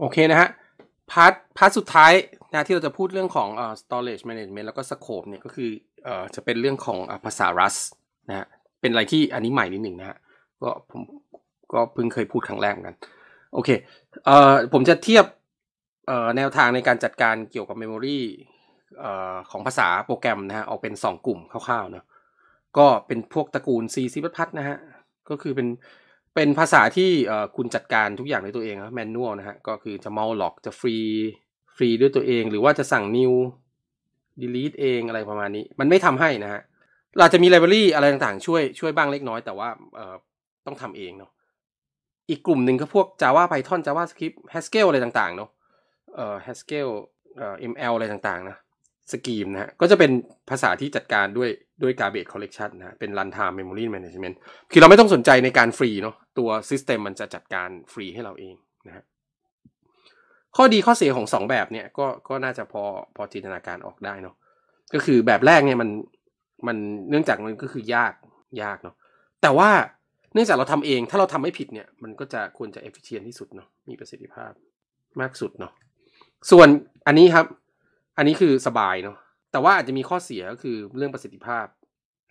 โอเคนะฮะ พาร์ทพาร์ทสุดท้ายนะที่เราจะพูดเรื่องของเอ่อ storage management แล้วก็ scope เนี่ยก็คือเอ่อจะเป็นเรื่องของภาษา Rust นะฮะ เป็นอะไรที่อันนี้ใหม่นิดหนึ่งนะฮะ ก็ผมก็เพิ่งเคยพูดครั้งแรกกัน โอเคเอ่อผมจะเทียบเอ่อแนวทางในการจัดการเกี่ยวกับ memory เอ่อของภาษาโปรแกรมนะฮะออกเป็น 2 กลุ่มคร่าวๆเนาะก็เป็นพวกตระกูล C++ นะฮะ ก็คือเป็นเป็นภาษาที่คุณจัดการทุกอย่างด้วยตัวเองครับแมนนวลนะฮะ ก็คือจะเมาล็อกจะฟรีฟรีด้วยตัวเองหรือว่าจะสั่ง new delete เองอะไรประมาณนี้ มันไม่ทำให้นะฮะเราจะมีไลบรารีอะไรต่างๆ ช่วยช่วยบ้างเล็กน้อยแต่ว่าต้องทำเองเนาะอีกกลุ่มหนึ่งก็พวก Java Python JavaScript Haskell อะไรต่างๆ เนาะเอ่อ Haskell เอ่อ ML อะไรต่างๆ นะสกีมนะฮะ ก็จะเป็นภาษาที่จัดการด้วยด้วย garbage collection นะเป็น runtime memory management คือเราไม่ต้องสนใจในการฟรีเนาะตัว system มันจะจัดการฟรีให้เราเองนะฮะข้อดีข้อเสียของ 2 แบบเนี่ย ก็ ก็น่าจะพอ พอจินตนาการออกได้เนาะ ก็คือแบบแรกเนี่ยมัน มันเนื่องจากมันก็คือยาก ยากเนาะ แต่ว่าเนื่องจากเราทำเอง ถ้าเราทำไม่ผิดเนี่ย มันก็จะควรจะ efficient ที่สุดเนาะ มีประสิทธิภาพมากสุดเนาะ ส่วนอันนี้ครับ อันนี้คือสบายเนาะแต่ว่าอาจจะมีข้อเสียก็คือเรื่องประสิทธิภาพ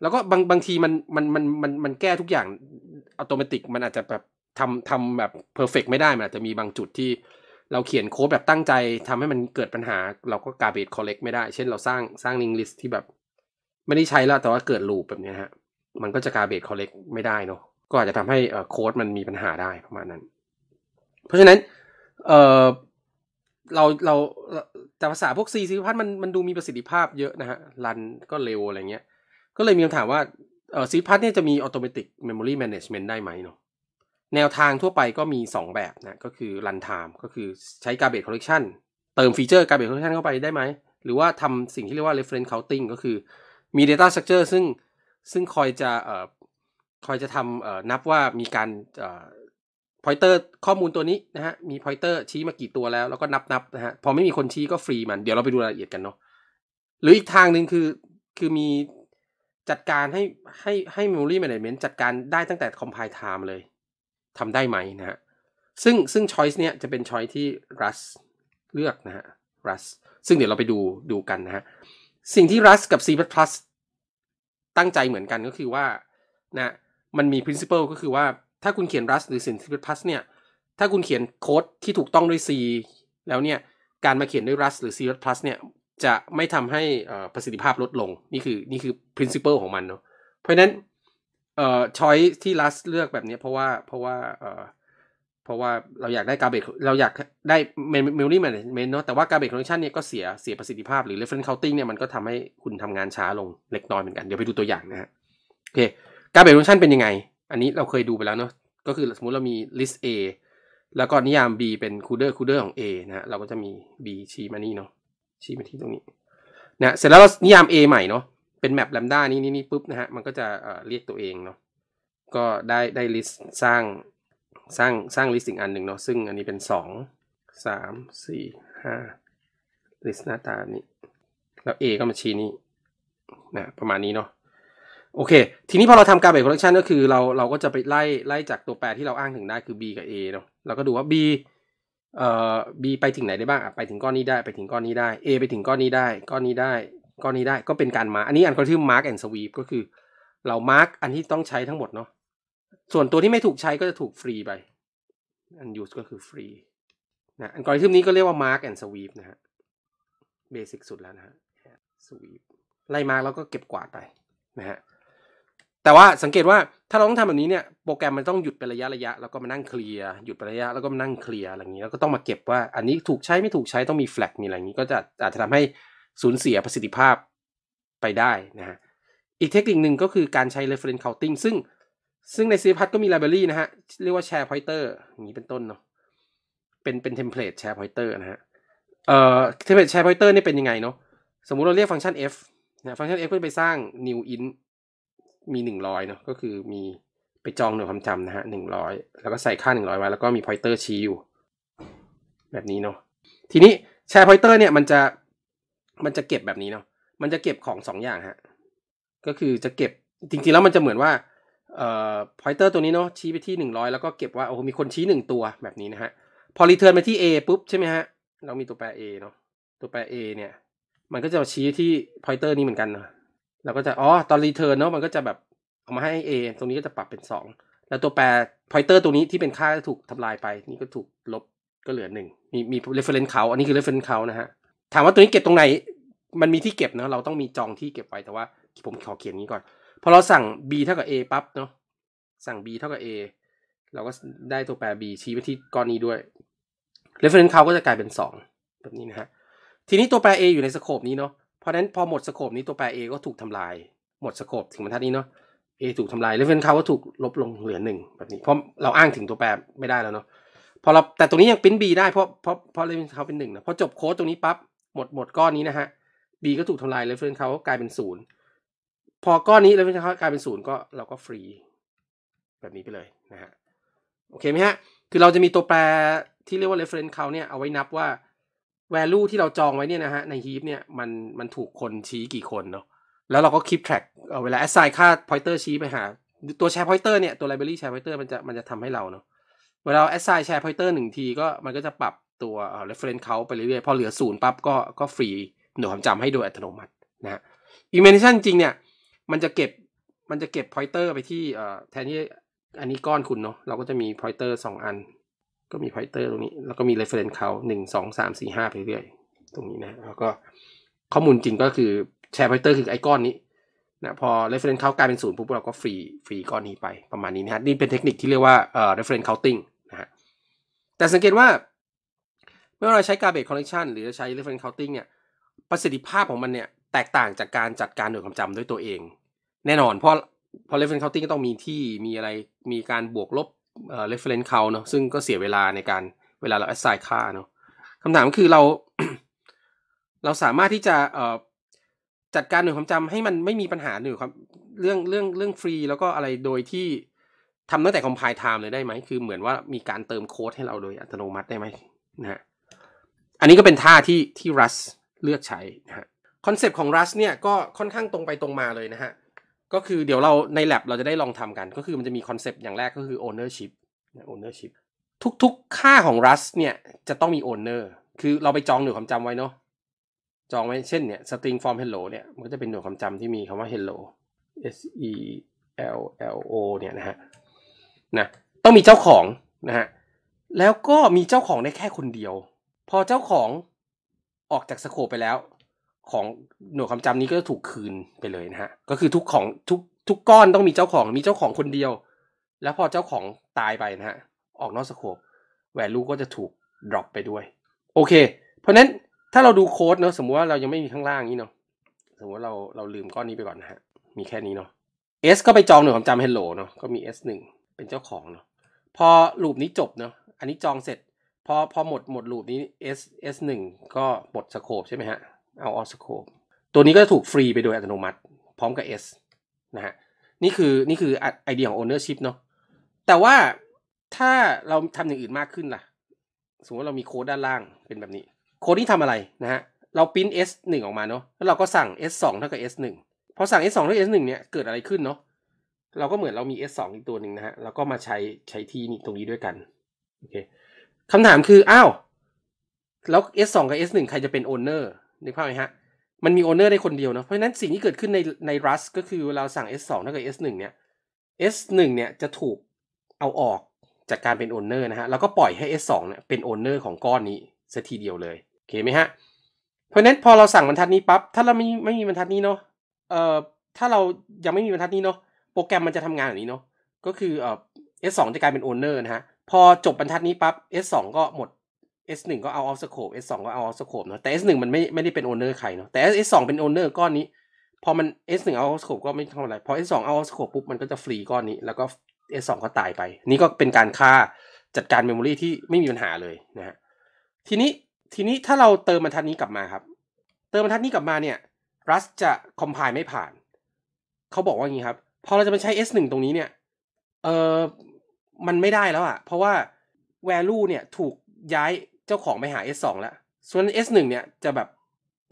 แล้วก็บางบางทีมันมันมันมันมันแก้ทุกอย่างอัตโนมัติมันอาจจะแบบทำทำแบบเพอร์เฟกไม่ได้ มันอาจจะมีบางจุดที่เราเขียนโค้ดแบบตั้งใจทำให้มันเกิดปัญหาเราก็กาเบดคอลเลกไม่ได้ เช่นเราสร้างสร้างลิงลิสที่แบบ ไม่ได้ใช้แล้วแต่ว่าเกิดลูปแบบนี้ฮะ มันก็จะกาเบดคอลเลกไม่ได้เนาะก็อาจจะทำให้โค้ดมันมีปัญหาได้ประมาณนั้น เพราะฉะนั้นเอ่อเรา เราแต่ภาษาพวกซีซีพัทมัน มันดูมีประสิทธิภาพเยอะนะฮะ รันก็เร็วอะไรเงี้ย ก็เลยมีคำถามว่าเออซีพัทเนี่ยจะมีอัตโนมัติเมมโมรีแมネจเมนต์ได้ไหมเนาะ แนวทางทั่วไปก็มี 2 แบบนะ ก็คือรันไทม์ก็คือใช้การเบ g e คอลเล c ชันเติมฟีเจอร์การเบ g e คอลเล c ชันเข้าไปได้ไหม หรือว่าทำสิ่งที่เรียกว่า reference counting ก็คือมี data structure ซึ่งซึ่งคอยจะเอ่อคอยจะทำเอ่อนับว่ามีการเอ่อพอยเตอร์ข้อมูลตัวนี้นะฮะมีพอยเตอร์ชี้มากี่ตัวแล้ว แล้วก็นับนับนะฮะพอไม่มีคนชี้ก็ฟรีมัน เดี๋ยวเราไปดูรายละเอียดกันเนาะหรืออีกทางหนึ่งคือคือมีจัดการให้ให้ให้ memory management จัดการได้ตั้งแต่ compile time เลยทำได้ไหมนะฮะซึ่งซึ่ง choice เนี้ยจะเป็น choice ที่ Rust เลือกนะฮะ Rust ซึ่งเดี๋ยวเราไปดูดูกันนะฮะสิ่งที่ Rust กับ C++ ตั้งใจเหมือนกันก็คือว่านะ มันมี principle ก็คือว่าถ้าคุณเขียน Rust หรือ Sensible Plus เนี่ย ถ้าคุณเขียนโค้ด ที่ถูกต้องด้วย C แล้วเนี่ย การมาเขียนด้วย Rust หรือ C++ Plus เนี่ย จะไม่ทำให้ประสิทธิภาพลดลงนี่คือนี่คือ principle ของมันเนาะเพราะนั้นเอ่อ choice ที่ Rust เลือกแบบนี้เพราะว่าเพราะว่าเอ่อเพราะว่าเราอยากได้ garbage เราอยากได้เม memory management เนาะแต่ว่า garbage collection เนี่ยก็เสียเสียประสิทธิภาพหรือ reference counting เนี่ยมันก็ทำให้คุณทำงานช้าลงเล็กน้อยเหมือนกันเดี๋ยวไปดูตัวอย่างนะฮะโอเค garbage collection เป็นยังไงอันนี้เราเคยดูไปแล้วเนาะก็คือสมมุติเรามี list A แล้วก็นิยาม B เป็น c ร d e r c ด d e r ของ A นะฮะ เราก็จะมี B ชี้มานี่เนาะชี้มาที่ตรงนี้นะเสร็จแล้วเรานิยาม A ใหม่เนาะเป็นแมปแลมด้านี่นี่ปุ๊บนะฮะ มันก็จะเรียกตัวเองเนาะก็ได้ได้ list สร้างสร้างสร้าง list อีกอันหนึ่งเนาะซึ่งอันนี้เป็น 2 3 4 5 list หน้าตานี้ แล้ว A ก็มาชี้นี่นะประมาณนี้เนาะโอเค ทีนี้พอเราทำการแบ่กคอลเลกชันก็คือ เราเราก็จะไปไล่ไล่จากตัวแปรที่เราอ้างถึงได้คือ b กับ a เนาะ เราก็ดูว่า b เอ่อ b ไปถึงไหนได้บ้างอ่ะไปถึงก้อนนี้ได้ไปถึงก้อนนี้ได้ a ไปถึงก้อนนี้ได้ก้อนนี้ได้ก้อนนี้ได้ก็เป็นการมา อันนี้อันก็ชื่อ mark and sweep ก็คือ เรามาร์กอันที่ต้องใช้ทั้งหมดเนาะส่วนตัวที่ไม่ถูกใช้ก็จะถูกฟรีไปอัน use ก็คือฟรีนะอันก่อนที่นี้ก็เรียกว่า mark and sweep นะฮะเบสิกสุดแล้วนะฮะ sweep ไล่มาร์กแล้วก็เก็บกวาดไปนะฮะแต่ว่าสังเกตว่าถ้าเราต้องทำแบบนี้เนี่ยโปรแกรมมันต้องหยุดเป็นระยะระยะแล้วก็มานั่งเคลียร์หยุดเป็นระยะแล้วก็มานั่งเคลียร์อะไรอย่างนี้แล้วก็ต้องมาเก็บว่าอันนี้ถูกใช้ไม่ถูกใช้ต้องมีแฟลกมีอะไรอย่างนี้ก็จะอาจจะทำให้สูญเสียประสิทธิภาพไปได้นะฮะอีกเทคนิคหนึ่งก็คือการใช้ reference counting ซึ่งซึ่งในซีพัทก็มีไลบรารีนะฮะเรียกว่าแชร์พอยเตอร์อย่างนี้เป็นต้นเนาะเป็นเป็นเทมเพลตแชร์พอยเตอร์นะฮะเอ่อเทมเพลตแชร์พอยเตอร์นี่เป็นยังไงเนาะสมมุติเราเรียกฟังก์ชัน f นะฟังก์ชัน f ก็จะไปสร้าง new int มีหนึ่งร้อยเนาะก็คือมีไปจองหน่วยความจำนะฮะหนึ่งร้อยแล้วก็ใส่ค่าหนึ่งร้อยไว้แล้วก็มีพอยเตอร์ชี้อยู่แบบนี้เนาะทีนี้แชร์พอยเตอร์เนี่ยมันจะมันจะเก็บแบบนี้เนาะมันจะเก็บของสองอย่างฮะก็คือจะเก็บจริงๆแล้วมันจะเหมือนว่าเอ่อพอยเตอร์ตัวนี้เนาะชี้ไปที่หนึ่งร้อยแล้วก็เก็บว่าโอ้มีคนชี้หนึ่งตัวแบบนี้นะฮะพอรีเทิร์นไปที่ A ปุ๊บ ใช่ไหมฮะเรามีตัวแปร A เนาะตัวแปร A เนี่ย มันก็จะชี้ที่พอยเตอร์นี้เหมือนกันเนาะเราก็จะอ๋อตอนรีเทิร์นเนาะมันก็จะแบบเอามาให้ A ตรงนี้ก็จะปรับเป็น 2 แล้วตัวแปร pointer ตัวนี้ที่เป็นค่าถูกทำลายไป นี่ก็ถูกลบก็เหลือ 1 มีมี reference count อันนี้คือ reference count นะฮะถามว่าตัวนี้เก็บตรงไหน มันมีที่เก็บเนาะเราต้องมีจองที่เก็บไว้ แต่ว่าผมขอเขียนนี้ก่อนพอเราสั่ง b เท่ากับ a ปั๊บเนาะสั่ง b เท่ากับ a เราก็ได้ตัวแปร b ชี้ไปที่ก้อนนี้ด้วย reference count ก็จะกลายเป็น2 แบบนี้นะฮะทีนี้ตัวแปร a อยู่ในสโคปนี้เนาะเพราะนั้นพอหมดสโคปนี้ตัวแปร A ก็ถูกทำลาย หมดสโคปถึงบรรทัดนี้เนาะ A ถูกทำลายแล้วเฟนเขาก็ถูกลบลงเหลือหนึ่งแบบนี้เพราะเราอ้างถึงตัวแปรไม่ได้แล้วเนาะพอเราแต่ตรงนี้ยังปิ้น B ได้เพราะเพราะเพราะเลเวนเขาเป็นหนึ่งนะพอจบโค้ดตรงนี้ปั๊บหมดหมดก้อนนี้นะฮะ B ก็ถูกทำลายเลเวนเขากกลายเป็นศูนย์พอก้อนนี้เลเวนเขากลายเป็นศูนย์ก็เราก็ฟรี แบบนี้ไปเลยนะฮะโอเคไหมฮะ คือเราจะมีตัวแปรที่เรียกว่า reference count เนี่ยเอาไว้นับว่าแวลูที่เราจองไว้เนี่ยนะฮะในฮีปเนี่ยมันมันถูกคนชี้กี่คนเนาะแล้วเราก็ค e ปแทร็กเวลาแอสไซน์ค่าพอยเตอร์ชี้ไปหา ตัวแชร์พอยเตอร์เนี่ยตัวไลบรารีแชร์พอยเตอร์มันจะมันจะทำให้เราเนาะเวลาแอสไซน์แชร์พอยเตอร์หนึ่งทีก็มันก็จะปรับตัวเรฟเฟรนซ์เขาไปเรื่อยๆ พอเหลือศูนย์ปั๊บก็ก็ฟรีหน่วยความจำให้โดยอัตโนมัตินะฮะอิมเมนชั่นจริงเนี่ยมันจะเก็บมันจะเก็บพอยเตอร์ไปที่แทนที่อันนี้ก้อนคุณเนาะเราก็จะมีพอยเตอร์สองอันก็มีไ o เตอร์ตรงนี้แล้วก็มีเรฟเฟ e น c เขาหนึ่งสองสามสี่ห้าไปเรื่อยตรงนี้นะแล้วก็ข้อมูลจริงก็คือแชร์ไ o เตอร์คือไอก้อนนี้นะพอเรฟเฟ e น c เขากลายเป็นศูนย์ปุ๊บเราก็ฟรีฟรีก้อนนี้ไปประมาณนี้นะฮะนี่เป็นเทคนิคที่เรียกว่าเอ่อเร f เ r น n ์ e า o u n t i นะฮะแต่สังเกตว่าไม่ว่าเราใช้การเบสคอ o เ l e ชั i นหรือใช้เร f เ r น n ์ e า o u n t i เนี่ยประสิทธิภาพของมันเนี่ย แตกต่างจากการจัดการหน่วยความจำด้วยตัวเอง แน่นอนเพราะพอ r e เ e ฟ e n c e c o u n ติ้งก็ต้องมีที่มีอะไรมีการบวกลบเอฟอ r นซ์เขาเนาะซึ่งก็เสียเวลาในการเวลาเราอสไซน์ค่าเนาะคำถามคือเรา เราสามารถที่จะเออจัดการหน่วยความจำให้มันไม่มีปัญหาหน่วยความเรื่องเรื่องเรื่องฟรีแล้วก็อะไรโดยที่ทำตั้งแต่คอมไพล์ไทม์เลยได้ไหม คือเหมือนว่ามีการเติมโค้ดให้เราโดยอัตโนมัติได้ไหมนะฮะอันนี้ก็เป็นท่าที่ที่รัสเลือกใช้นะฮะคอนเซปต์ของรัสเนี่ยก็ค่อนข้างตรงไปตรงมาเลยนะฮะก็คือเดี๋ยวเราใน lab เราจะได้ลองทำกัน ก็คือมันจะมีคอนเซปต์อย่างแรกก็คือ ownership ownership ทุกๆค่าของ Rust เนี่ยจะต้องมี owner คือเราไปจองหน่วยความจำไว้เนาะจองไว้เช่นเนี่ย string form hello เนี่ย มันก็จะเป็นหน่วยความจำที่มีคำว่า hello s e l l o เนี่ยนะฮะนะต้องมีเจ้าของนะฮะ แล้วก็มีเจ้าของได้แค่คนเดียว พอเจ้าของออกจากสโคปไปแล้วของหน่วยความจำนี้ก็ถูกคืนไปเลยนะฮะ ก็คือทุกของทุกทุกก้อนต้องมีเจ้าของ มีเจ้าของคนเดียว แล้วพอเจ้าของตายไปนะฮะ ออกนอกสโคปแวลูก็จะถูกดรอปไปด้วย โอเค เพราะนั้นถ้าเราดูโค้ดเนาะสมมติว่าเรายังไม่มีข้างล่างนี้เนาะ สมมติเราเราลืมก้อนนี้ไปก่อนนะฮะ มีแค่นี้เนาะ S ก็ไปจองหน่วยความจำ Hello เนาะก็มี S 1เป็นเจ้าของเนาะ พอลูปนี้จบเนาะอันนี้จองเสร็จ พอพอหมดหมดลูปนี้ S S 1ก็หมดสโคปใช่ไหมฮะเอาออสโคปตัวนี้ก็จะถูกฟรีไปโดยอัตโนมัติ พร้อมกับ S นะฮะ นี่คือนี่คือไอเดียของ ownership เนาะแต่ว่าถ้าเราทำอย่างอื่นมากขึ้นล่ะ สมมติเรามีโค้ดด้านล่างเป็นแบบนี้ โค้ดนี้ทำอะไรนะฮะ เราพิมพ์ S 1ออกมาเนาะแล้วเราก็สั่ง S 2เท่ากับ S 1พอสั่ง S 2เท่ากับ S 1เนี่ย เกิดอะไรขึ้นเนาะเราก็เหมือนเรามี S 2อีกตัวหนึ่งนะฮะเราก็มาใช้ใช้ที่นี่ตรงนี้ด้วยกันโอเคคำถามคืออ้าวแล้ว S 2กับ S 1ใครจะเป็นโอนเนอร์นึกภาพไหมฮะ มันมีโอเนอร์ได้คนเดียวเนาะเพราะฉะนั้นสิ่งที่เกิดขึ้นในใน Rust ก็คือเวลาสั่ง S2 ถ้าเกับ S1 เนี่ย S1 เนี่ยจะถูกเอาออกจากการเป็นโอนเนอร์นะฮะ แล้วก็ปล่อยให้ S2 เนี่ยเป็นโอนเนอร์ของก้อนนี้สัทีเดียวเลย โอเคไหมฮะ เพราะนั้นพอเราสั่งบรรทัดนี้ปั๊บ ถ้าเราไม่ไม่มีบรรทัดนี้เนาะ เอ่อ ถ้าเรายังไม่มีบรรทัดนี้เนาะ โปรแกรมมันจะทำงานแบบนี้เนาะ ก็คือเอ่อ S2 จะกลายเป็นโอนเนอร์นะฮะ พอจบบรรทัดนี้ปั๊บ S2 ก็หมด S1 ก็เอาออฟสโคป S2 ก็เอาออฟสโคปเนาะแต่ S1 มันไม่ไม่ได้เป็นโอนเนอร์ใครเนาะแต่ S2 เป็นโอนเนอร์ก้อนนี้พอมัน S1 เอาออฟสโคปก็ไม่ทำอะไรพอ S2 เอาออฟสโคปปุ๊บมันก็จะฟรีก้อนนี้ แล้วก็ S2 ก็ตายไปนี่ก็เป็นการค่าจัดการเมมโมรีที่ไม่มีปัญหาเลยนะฮะทีนี้ทีนี้ถ้าเราเติมบรรทัดนี้กลับมาครับ เติมบรรทัดนี้กลับมาเนี่ยรัสจะคอมไพล์ไม่ผ่านเขาบอกว่าอย่างนี้ครับพอเราจะไปใช้ S1 ตรงนี้เนี่ยเออมันไม่ได้แล้วอะเพราะว่า value เนี่ยถูกย้ายเจ้าของไปหา S2 แล้วส่วน S1 เนี่ยจะแบบ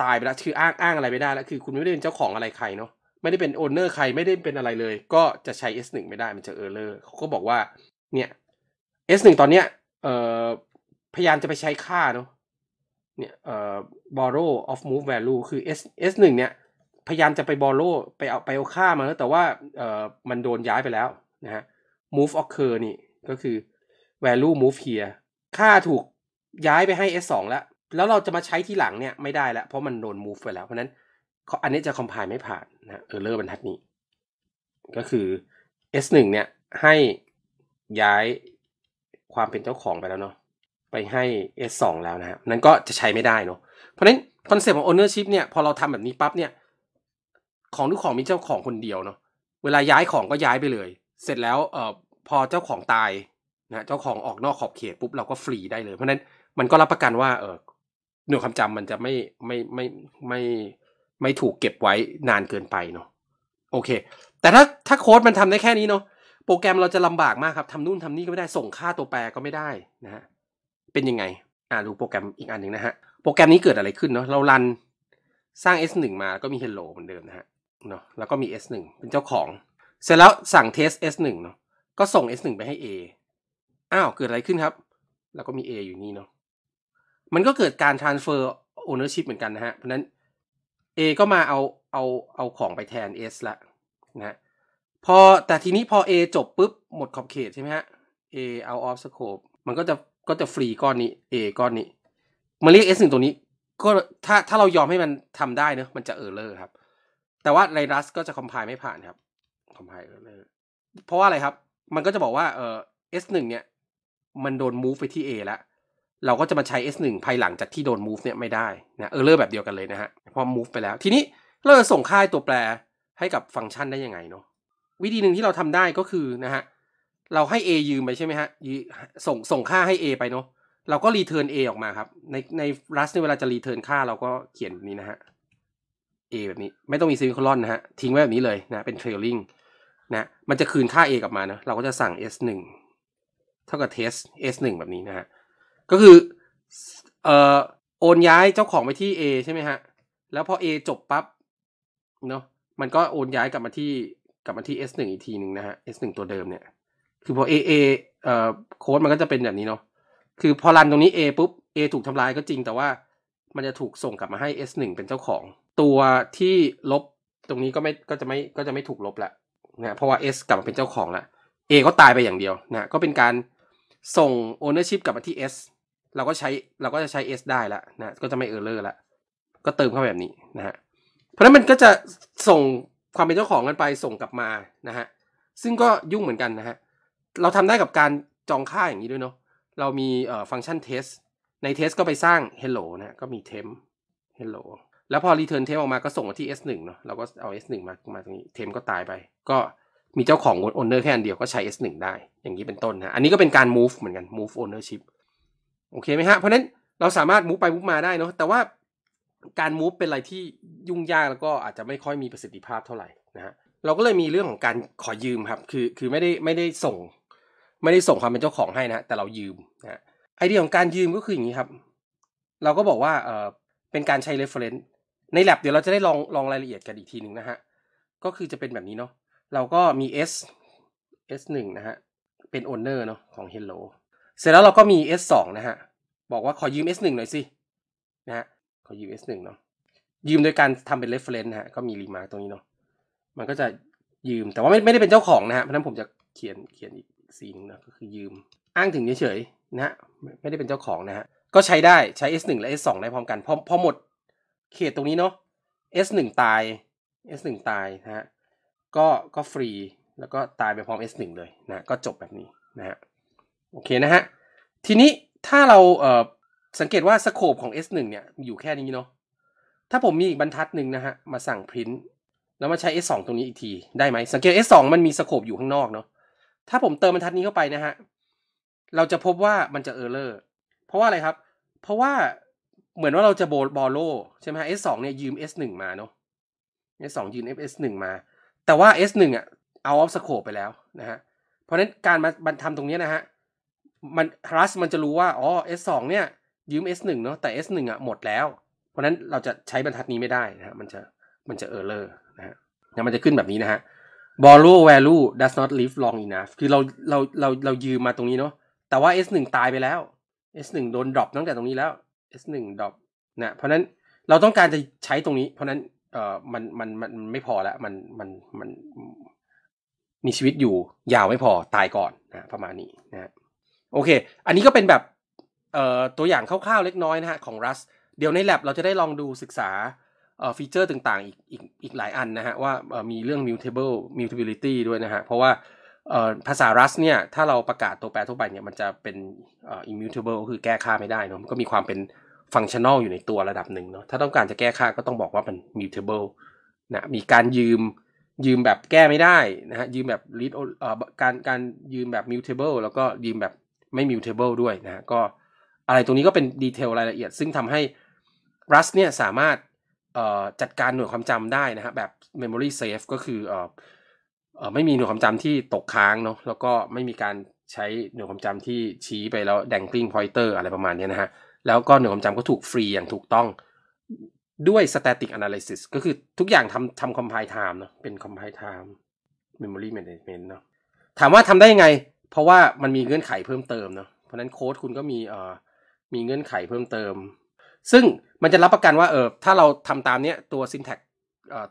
ตายไปแล้ว คืออ้างอ้างอะไรไม่ได้แล้ว คือคุณไม่ได้เป็นเจ้าของอะไรใครเนาะ ไม่ได้เป็นโอนเนอร์ใคร ไม่ได้เป็นอะไรเลย ก็จะใช้ S1 ไม่ได้ มันจะเออร์เลอร์เขาก็บอกว่า เนี่ย S1 ตอนเนี้ยเอ่อพยายามจะไปใช้ค่าเนาะ เนี่ยเอ่อ borrow of move value คือ S S1 เนี่ย พยายามจะไป borrow ไปเอาไปเอาค่ามาแต่ว่าเอ่อมันโดนย้ายไปแล้วนะฮะ move occur นี่ ก็คือ value move here ค่าถูกย้ายไปให้ S2 แล้ว แล้วเราจะมาใช้ที่หลังเนี่ยไม่ได้แล้ว เพราะมันโดน move ไปแล้ว เพราะนั้นอันนี้จะคอมไพล์ไม่ผ่านนะเออร์เลอร์บรรทัดนี้ ก็คือ S1 เนี่ยให้ย้ายความเป็นเจ้าของไปแล้วเนาะ ไปให้ S2 แล้วนะะนั้นก็จะใช้ไม่ได้เนาะ เพราะนั้นคอนเซปต์ของ ownership เนี่ย พอเราทำแบบนี้ปั๊บเนี่ย ของทุกของมีเจ้าของคนเดียวเนาะ เวลาย้ายของก็ย้ายไปเลย เสร็จแล้วเอ่อพอเจ้าของตายนะ เจ้าของออกนอกขอบเขตปุ๊บเราก็ฟรีได้เลย เพราะนั้นมันก็รับประกันว่าเออหน่วยความจำมันจะไม่ไม่ไม่ไม่ไม่ถูกเก็บไว้นานเกินไปเนาะโอเค แต่ถ้าถ้าโค้ดมันทำได้แค่นี้เนาะโปรแกรมเราจะลำบากมากครับทำนู่นทำนี่ก็ไม่ได้ส่งค่าตัวแปรก็ไม่ได้นะฮะเป็นยังไงอ่าดูโปรแกรมอีกอันหนึ่งนะฮะ โปรแกรมนี้เกิดอะไรขึ้นเนาะเรารันสร้าง S1 มาก็มี hello เหมือนเดิมนะฮะเนาะแล้วก็มี S1 เป็นเจ้าของ เสร็จแล้วสั่ง test S1 เนาะก็ส่ง S1 ไปให้ A อ้าวเกิดอะไรขึ้นครับ แล้วก็มี A อยู่นี่เนาะมันก็เกิดการ transfer ownership เหมือนกันนะฮะ เพราะนั้น A ก็มาเอา เอา เอาของไปแทน S ละนะพอ แต่ทีนี้พอ A จบปุ๊บหมดขอบเขตใช่ไหมฮะ A เอา off scope มันก็จะ ก็จะฟรีก้อนนี้ A ก้อนนี้ มาเรียก S หนึ่งตัวนี้ ก็ ถ้า ถ้าเรายอมให้มันทำได้เนอะมันจะเออร์เลอร์ครับ แต่ว่าไรรัสก็จะคอมไพล์ไม่ผ่านครับคอมไพล์เออร์เลอร์เพราะว่าอะไรครับ มันก็จะบอกว่า เออ S หนึ่งเนี่ย มันโดน move ไปที่ A แล้วเราก็จะมาใช้ S1 ภายหลังจากที่โดน move เนี่ยไม่ได้นะเออเลอร์แบบเดียวกันเลยนะฮะพอ move ไปแล้ว ทีนี้เราจะส่งค่ายตัวแปรให้กับฟังก์ชันได้ยังไงเนาะวิธีหนึ่งที่เราทำได้ก็คือนะฮะเราให้ a ยืมไปใช่ไหมฮะส่งส่งค่าให้ a ไปเนาะเราก็ return a ออกมาครับ ในในรัสในเวลาจะ return ค่าเราก็เขียนแบบนี้นะฮะ a แบบนี้ไม่ต้องมีซีมิคอลอนนะฮะทิ้งไว้แบบนี้เลยนะเป็น trailing นะ มันจะคืนค่า a กลับมานะ เราก็จะสั่ง s 1เท่ากับ test s 1แบบนี้นะฮะก็คือเอ่อโอนย้ายเจ้าของไปที่ A ใช่ไหมฮะ แล้วพอ A จบปับ๊บเนาะ มันก็โอนย้ายกลับมาที่กลับมาที่ S1 อีกทีหนึ่งนะฮะ S1 ตัวเดิมเนี่ย คือพอ A A เอ่อโค้ดมันก็จะเป็นแบบนี้เนาะ คือพอรันตรงนี้ A ปุ๊บ A ถูกทำลายก็จริงแต่ว่ามันจะถูกส่งกลับมาให้ S1 เป็นเจ้าของ ตัวที่ลบตรงนี้ก็ไม่ก็จะไม่ก็จะไม่ถูกลบละนะเพราะว่า S กลับมาเป็นเจ้าของละ A ก็ตายไปอย่างเดียวนะก็เป็นการส่ง ownership กลับมาที่ S เราก็ใช้เราก็จะใช้ s ได้แล้วนะก็จะไม่เออร์เลอร์ละก็เติมเข้าแบบนี้นะฮะเพราะนั้นมันก็จะส่งความเป็นเจ้าของกันไปส่งกลับมานะฮะซึ่งก็ยุ่งเหมือนกันนะฮะเราทำได้กับการจองค่าอย่างนี้ด้วยเนาะเรามีฟังก์ชันเทสในเทสก็ไปสร้าง hello นะก็มี temp hello แล้วพอ return temp ออกมาก็ส่งมาที่ s 1เนาะเราก็เอา s 1มามาตรงนี้ temp ก็ตายไป ก็มีเจ้าของ owner แค่อันเดียวก็ใช้ s 1ได้ อย่างนี้เป็นต้นนะอันนี้ก็เป็นการ move เหมือนกัน move ownership โอเคไหมฮะ เพราะนั้นเราสามารถมูฟไป มูฟมาได้เนาะแต่ว่าการมูฟเป็นอะไรที่ยุ่งยากแล้วก็อาจจะไม่ค่อยมีประสิทธิภาพเท่าไหร่นะฮะ เราก็เลยมีเรื่องของการขอยืมครับ คือคือไม่ได้ไม่ได้ส่งไม่ได้ส่งความเป็นเจ้าของให้นะ แต่เรายืมนะไอเดียของการยืมก็คืออย่างนี้ครับ เราก็บอกว่าเออเป็นการใช้ reference ใน lab เดี๋ยวเราจะได้ลองลองรายละเอียดกันอีกทีหนึ่งนะฮะ ก็คือจะเป็นแบบนี้เนาะ เราก็มี s s 1นะฮะเป็น owner เนาะของ hello เสร็จแล้วเราก็มี S2 นะฮะบอกว่าขอยืม S1 หน่อยสินะฮะ ขอยืม S1 เนาะยืมโดยการทำเป็น reference นะฮะ ก็มีรีมาร์ตรงนี้เนาะมันก็จะยืมแต่ว่าไม่ไม่ได้เป็นเจ้าของนะฮะ เพราะนั้นผมจะเขียนเขียนอีกสีนึงนะ ก็คือยืม อ้างถึงเฉยๆ นะฮะ ไม่ได้เป็นเจ้าของนะฮะ ก็ใช้ได้ใช้ S1 และ S2 ได้พร้อมกันพอพอหมดเขตตรงนี้เนาะ S1 ตาย S1 ตายนะฮะก็ก็ฟรีแล้วก็ตายไปพร้อม S1 เลยนะ ก็จบแบบนี้นะฮะโอเคนะฮะ ทีนี้ถ้าเราเสังเกตว่าสโคปของ S1 เนี่ยอยู่แค่นี้เนาะ ถ้าผมมีอีกบรรทัดหนึ่งนะฮะ มาสั่งพินพ์แล้วมาใช้ S2 ตรงนี้อีกที ได้ไหม สังเกต S2 มันมีสโคปอยู่ข้างนอกเนาะ ถ้าผมเติมบรรทัดนี้เข้าไปนะฮะเราจะพบว่ามันจะเออร์เลอร์เพราะว่าอะไรครับ เพราะว่าเหมือนว่าเราจะโบลบอโลใช่ไหมฮะ S2 เนี่ยยืม S1 มาเนาะ S2 ยืม S1 มา แต่ว่า S1 อ่ะเอาออฟสโคปไปแล้วนะฮะเพราะนั้นการมาบรรทำตรงนี้นะฮะมันรัสมันจะรู้ว่าอ๋อ S2 เนี่ยยืม S1 เนาะแต่ S1 อ่ะหมดแล้ว เพราะนั้นเราจะใช้บรรทัดนี้ไม่ได้นะมันจะมันจะเออร์เลอร์นะฮะมันจะขึ้นแบบนี้นะฮะ borrow value does not live long enough คือเราเราเราเรายืมมาตรงนี้เนาะแต่ว่า S1 ตายไปแล้ว S1 โดนดรอปตั้งแต่ตรงนี้แล้ว S1 ดรอปนะเพราะนั้นเราต้องการจะใช้ตรงนี้ เพราะนั้นเอ่อมันมันมันไม่พอแล้วมันมันมันมีชีวิตอยู่ยาวไม่พอตายก่อนนะประมาณนี้นะโอเค อันนี้ก็เป็นแบบตัวอย่างคร่าวๆเล็กน้อยนะฮะของ Rust เดี๋ยวใน lab เราจะได้ลองดูศึกษาฟีเจอร์ต่างๆอีกอีกอีกหลายอันนะฮะ ว่ามีเรื่อง mutable mutability ด้วยนะฮะ เพราะว่าภาษา Rust เนี่ย ถ้าเราประกาศตัวแปรทั่วไปเนี่ยมันจะเป็น immutable ก็คือแก้ค่าไม่ได้นะมันก็มีความเป็นฟังชั่นอลอยู่ในตัวระดับหนึ่งเนาะ ถ้าต้องการจะแก้ค่าก็ต้องบอกว่ามัน mutable นะ มีการยืมยืมแบบแก้ไม่ได้นะฮะยืมแบบ read การการยืมแบบ mutable แล้วก็ยืมแบบไม่มีเทเบิลด้วยนะก็อะไรตรงนี้ก็เป็น ดีเทลรายละเอียดซึ่งทำให้ Rust เนี่ยสามารถจัดการหน่วยความจำได้นะฮะ แบบ memory safe ก็คือไม่มีหน่วยความจำที่ตกค้างเนาะแล้วก็ไม่มีการใช้หน่วยความจำที่ชี้ไป แล้วแดงกลิ้งพอยเตอร์อะไรประมาณนี้นะฮะ แล้วก็หน่วยความจำก็ถูกฟรีอย่างถูกต้องด้วย static analysis ก็คือทุกอย่างทำทำคอมไพน์ไทม์เนาะเป็น compile time memory management เนาะถามว่าทำได้ยังไงเพราะว่ามันมีเงื่อนไขเพิ่มเติมเนาะเพราะนั้นโค้ดคุณก็มีเอ่อมีเงื่อนไขเพิ่มเติม ซึ่งมันจะรับประกันว่าเออถ้าเราทำตามเนี้ยตัวซินแท็ก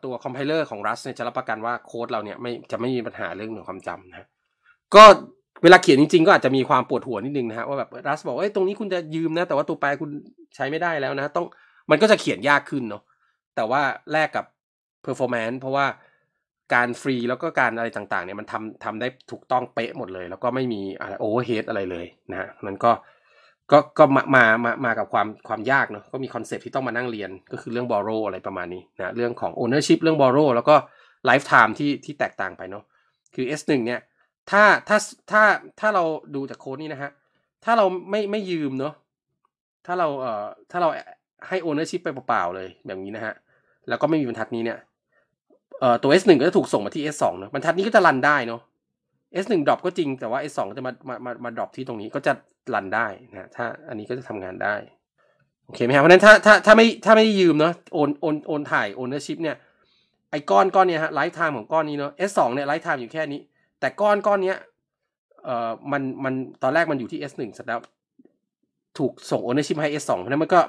ตัวคอมไพเลอร์ของ Rust เนี่ยจะรับประกันว่าโค้ดเราเนี่ยไม่จะไม่มีปัญหาเรื่องของความจำนะก็เวลาเขียนจริงๆก็อาจจะมีความปวดหัวนิดนึงนะฮะว่าแบบรัสบอกเอ้ยตรงนี้คุณจะยืมนะ แต่ว่าตัวแปรคุณใช้ไม่ได้แล้วนะ ต้องมันก็จะเขียนยากขึ้นเนาะแต่ว่าแลกกับเพอร์ฟอร์แมนซ์เพราะว่าการฟรีแล้วก็การอะไรต่างๆเนี่ยมันทำทำได้ถูกต้องเป๊ะหมดเลย แล้วก็ไม่มี อะไรโอเวอร์เฮดอะไรเลยนะฮะมันก็ก็ก็มามามามากับความความยากเนาะก็มีคอนเซปที่ต้องมานั่งเรียนก็คือเรื่องบอโรอะไรประมาณนี้นะเรื่องของโอเนอร์ชิพเรื่องบอโรแล้วก็ไลฟ์ไทม์ที่ที่แตกต่างไปเนาะคือ S1 เนี่ย ถ้าถ้าถ้าถ้าเราดูจากโค้ดนี้นะฮะ ถ้าเราไม่ไม่ยืมเนาะถ้าเราเอ่อถ้าเราให้โอเนอร์ชิพไปเปล่าๆ เลยแบบนี้นะฮะ แล้วก็ไม่มีบรรทัดนี้เนี่ยเอ่อตัว S1 ก็จะถูกส่งมาที่ S2 นะบรรทัดนี้ก็จะรันได้เนาะ S1 ดรอปก็จริง แต่ว่า S2 ก็จะมามา มา มาดรอปที่ตรงนี้ก็จะรันได้นะ ถ้าอันนี้ก็จะทำงานได้ โอเคไหมครับเพราะนั้นถ้า ถ้า ถ้าไม่ ถ้าไม่ยืมเนาะ โอน โอน โอนถ่ายโอนเนอร์ชิพเนี่ย ไอ้ก้อน ก้อนเนี้ยฮะ ไลฟ์ไทม์ของก้อนนี้เนาะ S2 เนี่ยไลฟ์ไทม์อยู่แค่นี้ แต่ก้อน ก้อนเนี้ยเอ่อ มัน มัน ตอนแรกมันอยู่ที่ S1 เสร็จแล้ว ถูกส่งโอนเนอร์ชิพให้ S2 เพราะนั้นมันก็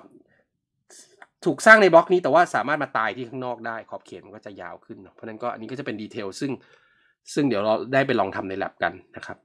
ถูกสร้างในบล็อกนี้แต่ว่าสามารถมาตายที่ข้างนอกได้ขอบเขตมันก็จะยาวขึ้นเพราะนั้นก็อันนี้ก็จะเป็นดีเทลซึ่ง ซึ่งเดี๋ยวเราได้ไปลองทำในแลบกันนะครับ